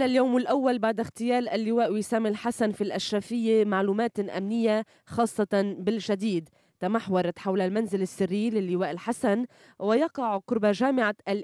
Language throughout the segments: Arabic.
اليوم الأول بعد اغتيال اللواء وسام الحسن في الأشرفية معلومات أمنية خاصة بالشديد تمحورت حول المنزل السري للواء الحسن ويقع قرب جامعة ال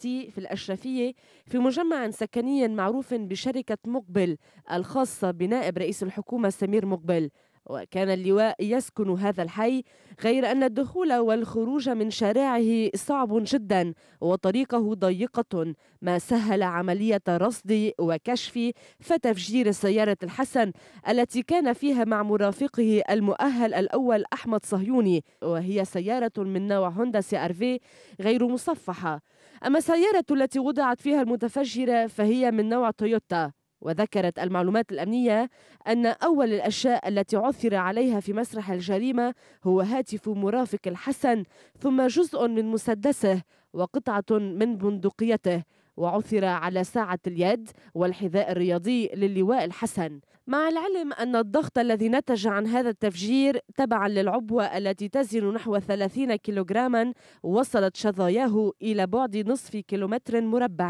تي في الأشرفية في مجمع سكني معروف بشركة مقبل الخاصة بنائب رئيس الحكومة سمير مقبل وكان اللواء يسكن هذا الحي غير أن الدخول والخروج من شارعه صعب جدا وطريقه ضيقة ما سهل عملية رصد وكشف فتفجير سيارة الحسن التي كان فيها مع مرافقه المؤهل الأول أحمد صهيوني وهي سيارة من نوع هوندا سي ار في غير مصفحة أما السيارة التي وضعت فيها المتفجرة فهي من نوع تويوتا وذكرت المعلومات الأمنية أن أول الأشياء التي عثر عليها في مسرح الجريمة هو هاتف مرافق الحسن ثم جزء من مسدسه وقطعة من بندقيته وعثر على ساعة اليد والحذاء الرياضي للواء الحسن مع العلم أن الضغط الذي نتج عن هذا التفجير تبعا للعبوة التي تزن نحو 30 كيلوغراما وصلت شظاياه إلى بعد نصف كيلومتر مربع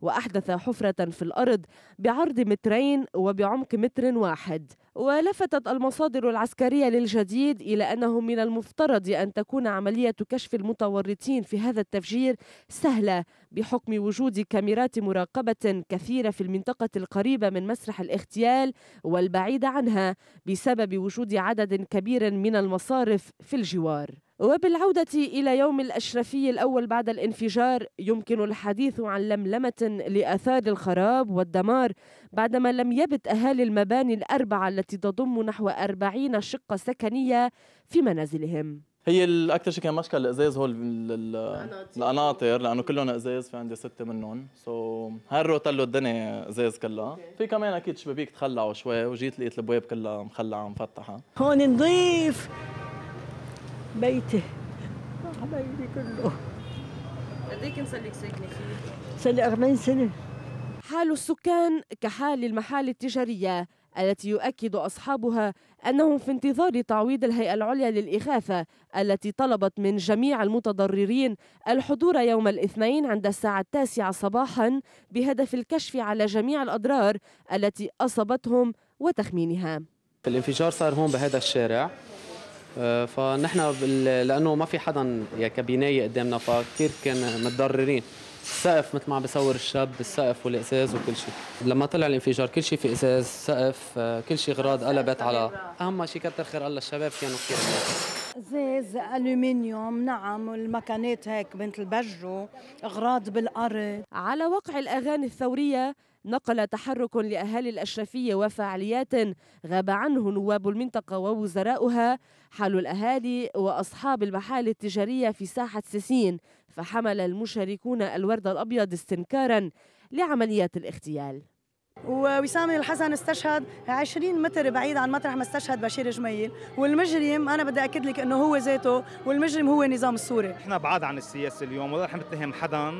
وأحدث حفرة في الأرض بعرض مترين وبعمق متر واحد ولفتت المصادر العسكرية للجديد إلى أنه من المفترض أن تكون عملية كشف المتورطين في هذا التفجير سهلة بحكم وجود كاميرات مراقبة كثيرة في المنطقة القريبة من مسرح الاغتيال والبعيد عنها بسبب وجود عدد كبير من المصارف في الجوار وبالعودة إلى يوم الأشرفي الأول بعد الانفجار يمكن الحديث عن لملمة لآثار الخراب والدمار بعدما لم يبت أهالي المباني الأربعة التي تضم نحو أربعين شقة سكنية في منازلهم هي الاكثر شيء كان مشكل الازاز هو القناطر لانه كلهم ازاز في عندي سته منهم سو so, هالروت له الدنيا ازاز كلها okay. في كمان اكيد شبابيك تخلعوا شوي وجيت لقيت الابواب كلها مخلعه مفتحه هون نظيف بيتي حبايبي كله قد ايه كان صار لك ساكنه فيه؟ صار لي 40 سنه حال السكان كحال المحال التجاريه التي يؤكد أصحابها أنهم في انتظار تعويض الهيئة العليا للإغاثة التي طلبت من جميع المتضررين الحضور يوم الاثنين عند الساعة التاسعة صباحا بهدف الكشف على جميع الأضرار التي أصابتهم وتخمينها الانفجار صار هون بهذا الشارع آه، فنحن لأنه ما في حدا يعني كبناية قدامنا فكثير كان متضررين السقف مثل ما عم بصور الشاب السقف والازاز وكل شيء لما طلع الانفجار كل شيء في ازاز سقف آه، كل شيء غراض قلبت على اهم شيء كتر خير الله الشباب كانوا كثير أزاز ألومنيوم نعم المكانات هيك بنت البجو أغراض بالأرض على وقع الأغاني الثورية نقل تحرك لأهالي الأشرفية وفعاليات غاب عنه نواب المنطقة ووزراؤها حال الأهالي وأصحاب المحال التجارية في ساحة سيسين فحمل المشاركون الورد الأبيض استنكارا لعمليات الاغتيال ووسام الحسن استشهد 20 متر بعيد عن مطرح ما استشهد بشير جميل والمجرم انا بدي اكد لك انه هو ذاته والمجرم هو النظام السوري احنا بعاد عن السياسه اليوم ولا رح نتهم حدا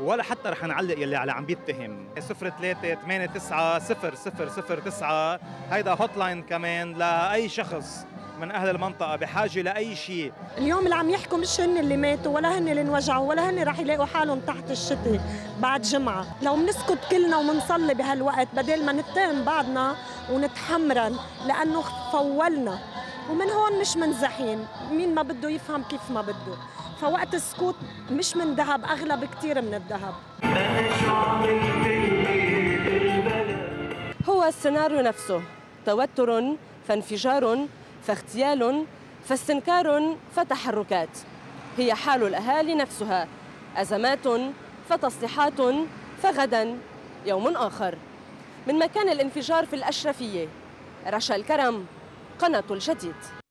ولا حتى رح نعلق يلي على عم بيتهم 0 3 8 9 0 0 0 9 هيدا هوت لاين كمان لاي شخص من أهل المنطقة بحاجة لأي شيء اليوم اللي عم يحكوا مش هن اللي ماتوا ولا هن اللي انوجعوا ولا هن رح يلاقوا حالهم تحت الشتي بعد جمعة لو بنسكت كلنا وبنصلي بهالوقت بدل ما نتهم بعضنا ونتحمرن لأنه فولنا ومن هون مش منزحين مين ما بده يفهم كيف ما بده فوقت السكوت مش من ذهب أغلب كثير من الذهب هو السيناريو نفسه توتر فانفجار فاغتيال فاستنكار فتحركات هي حال الأهالي نفسها أزمات فتصليحات فغدا يوم آخر من مكان الانفجار في الأشرفية رشا الكرم قناة الجديد